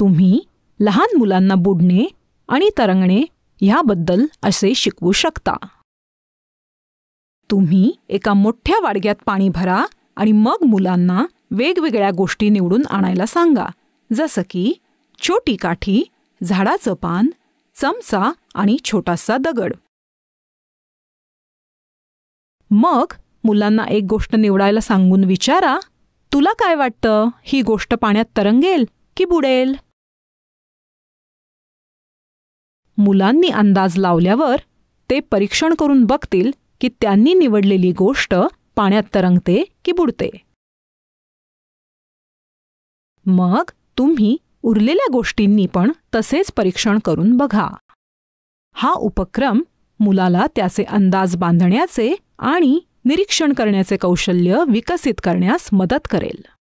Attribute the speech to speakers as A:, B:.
A: तुम्ही लहान मुलांना बुडणे आणि तरंगणे ह्याबद्दल असे शिकवू शकता
B: तुम्ही एका मोठ्या वाडग्यात पाणी भरा आणि मग मुलांना वेगवेगळ्या गोष्टी निवडून आणायला सांगा जसं की छोटी काठी झाडाचं पान चमचा आणि छोटासा दगड मग मुलांना एक गोष्ट निवडायला सांगून विचारा तुला काय वाटतं ही गोष्ट पाण्यात तरंगेल की बुडेल मुलांनी अंदाज लावल्यावर ते परीक्षण करून बघतील की त्यांनी निवडलेली गोष्ट पाण्यात तरंगते की बुडते मग तुम्ही उरलेल्या गोष्टींनी पण तसेच परीक्षण करून बघा हा उपक्रम मुलाला त्याचे अंदाज बांधण्याचे
A: आणि निरीक्षण करण्याचे कौशल्य विकसित करण्यास मदत करेल